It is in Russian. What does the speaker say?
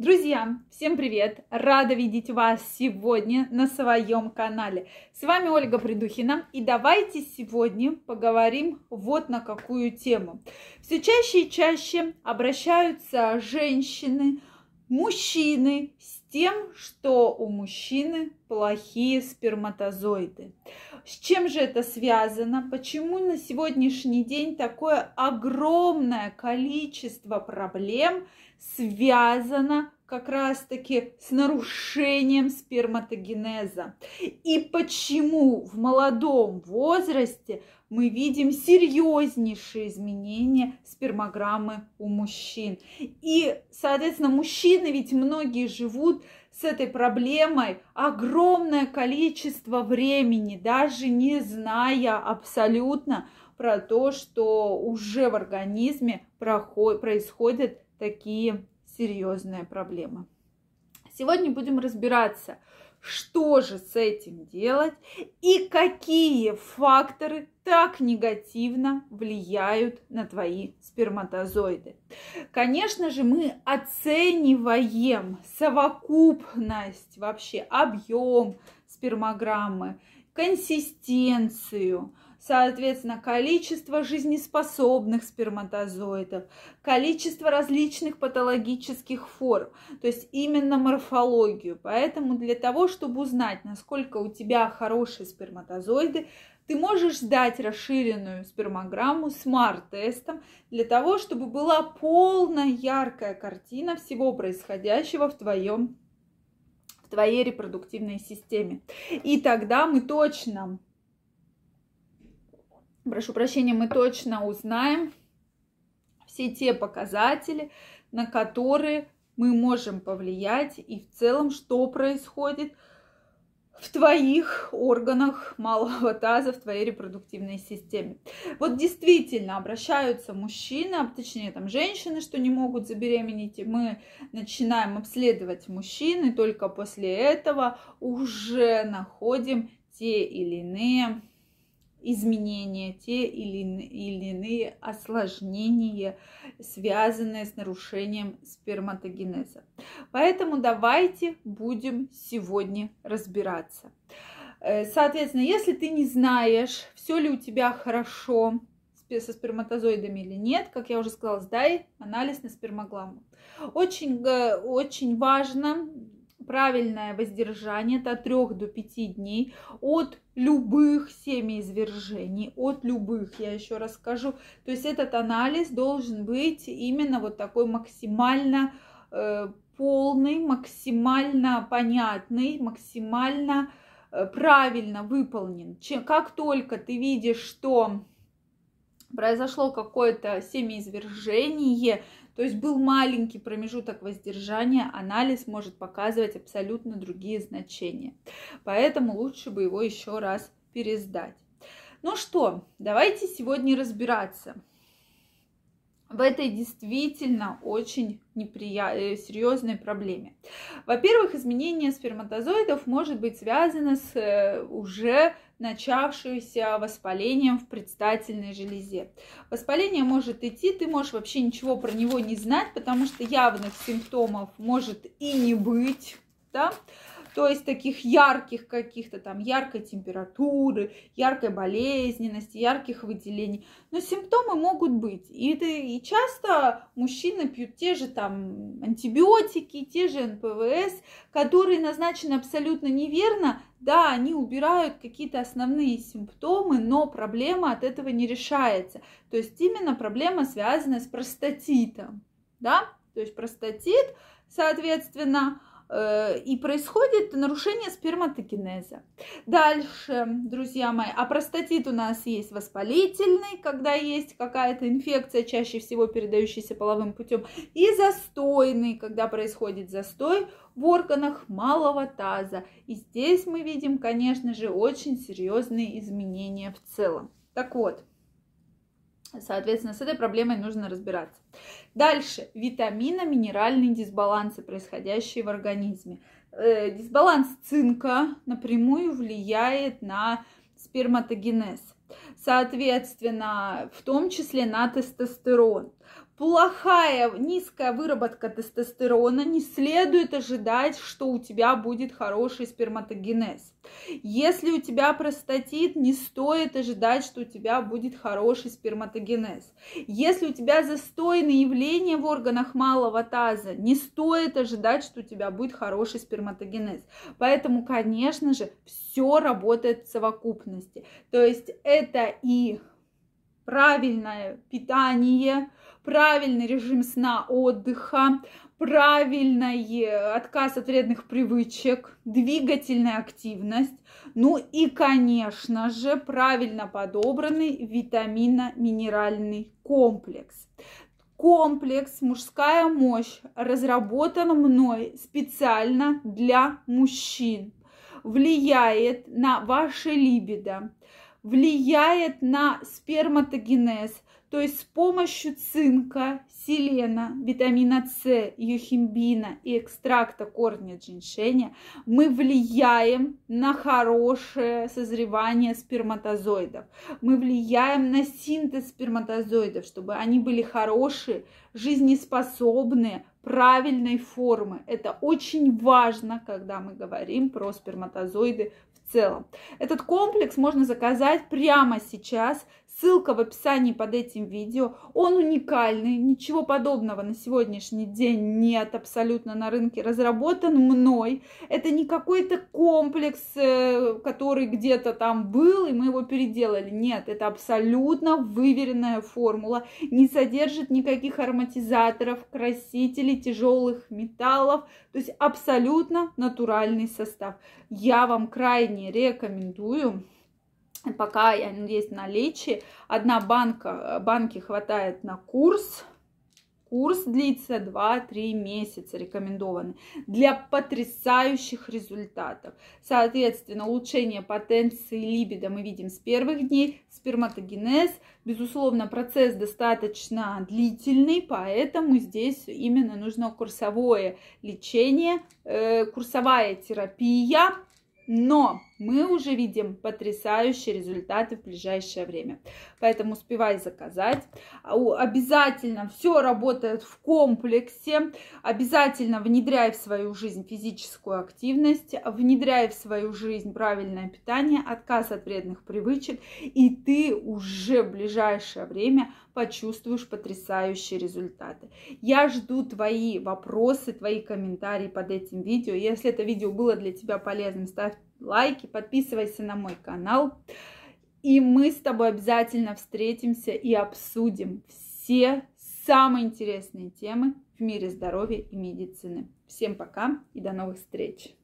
Друзья, всем привет! Рада видеть вас сегодня на своем канале. С вами Ольга Придухина. И давайте сегодня поговорим вот на какую тему. Все чаще и чаще обращаются женщины, мужчины с тем, что у мужчины плохие сперматозоиды. С чем же это связано? Почему на сегодняшний день такое огромное количество проблем – связана как раз-таки с нарушением сперматогенеза. И почему в молодом возрасте мы видим серьезнейшие изменения спермограммы у мужчин. И, соответственно, мужчины ведь многие живут с этой проблемой огромное количество времени, даже не зная абсолютно про то, что уже в организме происходит такие серьезные проблемы. Сегодня будем разбираться, что же с этим делать и какие факторы так негативно влияют на твои сперматозоиды. Конечно же, мы оцениваем совокупность, вообще объем спермограммы, консистенцию – соответственно, количество жизнеспособных сперматозоидов, количество различных патологических форм, то есть именно морфологию. Поэтому для того, чтобы узнать, насколько у тебя хорошие сперматозоиды, ты можешь сдать расширенную спермограмму смарт-тестом для того, чтобы была полная яркая картина всего происходящего в твоем в твоей репродуктивной системе. И тогда мы точно прошу прощения, мы точно узнаем все те показатели, на которые мы можем повлиять и в целом, что происходит в твоих органах малого таза, в твоей репродуктивной системе. Вот действительно обращаются мужчины, а точнее там женщины, что не могут забеременеть, и мы начинаем обследовать мужчин, и только после этого уже находим те или иные изменения, те или, иные осложнения, связанные с нарушением сперматогенеза. Поэтому давайте будем сегодня разбираться. Э, соответственно, если ты не знаешь, все ли у тебя хорошо, со сперматозоидами или нет. Как я уже сказала, сдай анализ на спермогламу. Очень, очень важно правильное воздержание от 3 до 5 дней от любых семяизвержений, от любых, я еще расскажу. То есть этот анализ должен быть именно вот такой максимально э, полный, максимально понятный, максимально э, правильно выполнен. Чем, как только ты видишь, что произошло какое-то семяизвержение, то есть был маленький промежуток воздержания, анализ может показывать абсолютно другие значения. Поэтому лучше бы его еще раз пересдать. Ну что, давайте сегодня разбираться в этой действительно очень неприя... Э, серьезной проблеме. Во-первых, изменение сперматозоидов может быть связано с э, уже начавшуюся воспалением в предстательной железе. Воспаление может идти, ты можешь вообще ничего про него не знать, потому что явных симптомов может и не быть, да, то есть таких ярких каких-то там, яркой температуры, яркой болезненности, ярких выделений. Но симптомы могут быть. И, это, и часто мужчины пьют те же там антибиотики, те же НПВС, которые назначены абсолютно неверно. Да, они убирают какие-то основные симптомы, но проблема от этого не решается. То есть именно проблема связана с простатитом. Да? То есть простатит, соответственно, Э, и происходит нарушение сперматогенеза. Дальше, друзья мои, а простатит у нас есть воспалительный, когда есть какая-то инфекция, чаще всего передающаяся половым путем, и застойный, когда происходит застой в органах малого таза. И здесь мы видим, конечно же, очень серьезные изменения в целом. Так вот, Соответственно, с этой проблемой нужно разбираться. Дальше. Витаминно-минеральные дисбалансы, происходящие в организме. Э, дисбаланс цинка напрямую влияет на сперматогенез соответственно, в том числе на тестостерон. Плохая, низкая выработка тестостерона, не следует ожидать, что у тебя будет хороший сперматогенез. Если у тебя простатит, не стоит ожидать, что у тебя будет хороший сперматогенез. Если у тебя застойные явления в органах малого таза, не стоит ожидать, что у тебя будет хороший сперматогенез. Поэтому, конечно же, все работает в совокупности. То есть это и правильное питание, правильный режим сна, отдыха, правильный отказ от вредных привычек, двигательная активность, ну и, конечно же, правильно подобранный витаминно-минеральный комплекс. Комплекс «Мужская мощь» разработан мной специально для мужчин. Влияет на ваше либидо, влияет на сперматогенез, то есть с помощью цинка, селена, витамина С, юхимбина и экстракта корня джиншеня мы влияем на хорошее созревание сперматозоидов. Мы влияем на синтез сперматозоидов, чтобы они были хорошие, жизнеспособные, правильной формы. Это очень важно, когда мы говорим про сперматозоиды в целом. Этот комплекс можно заказать прямо сейчас. Ссылка в описании под этим видео. Он уникальный, ничего подобного на сегодняшний день нет абсолютно на рынке. Разработан мной. Это не какой-то комплекс, э, который где-то там был, и мы его переделали. Нет, это абсолютно выверенная формула. Не содержит никаких ароматизаторов, красителей, или тяжелых металлов. То есть абсолютно натуральный состав. Я вам крайне рекомендую пока есть наличие. Одна банка, э, банки хватает на курс, Курс длится 2-3 месяца рекомендованы для потрясающих результатов. Соответственно, улучшение потенции либидо мы видим с первых дней, сперматогенез. Безусловно, процесс достаточно длительный, поэтому здесь именно нужно курсовое лечение, э, курсовая терапия. Но мы уже видим потрясающие результаты в ближайшее время. Поэтому успевай заказать. А, обязательно все работает в комплексе. Обязательно внедряй в свою жизнь физическую активность, внедряй в свою жизнь правильное питание, отказ от вредных привычек, и ты уже в ближайшее время почувствуешь потрясающие результаты. Я жду твои вопросы, твои комментарии под этим видео. Если это видео было для тебя полезным, ставь лайки, подписывайся на мой канал. И мы с тобой обязательно встретимся и обсудим все самые интересные темы в мире здоровья и медицины. Всем пока и до новых встреч!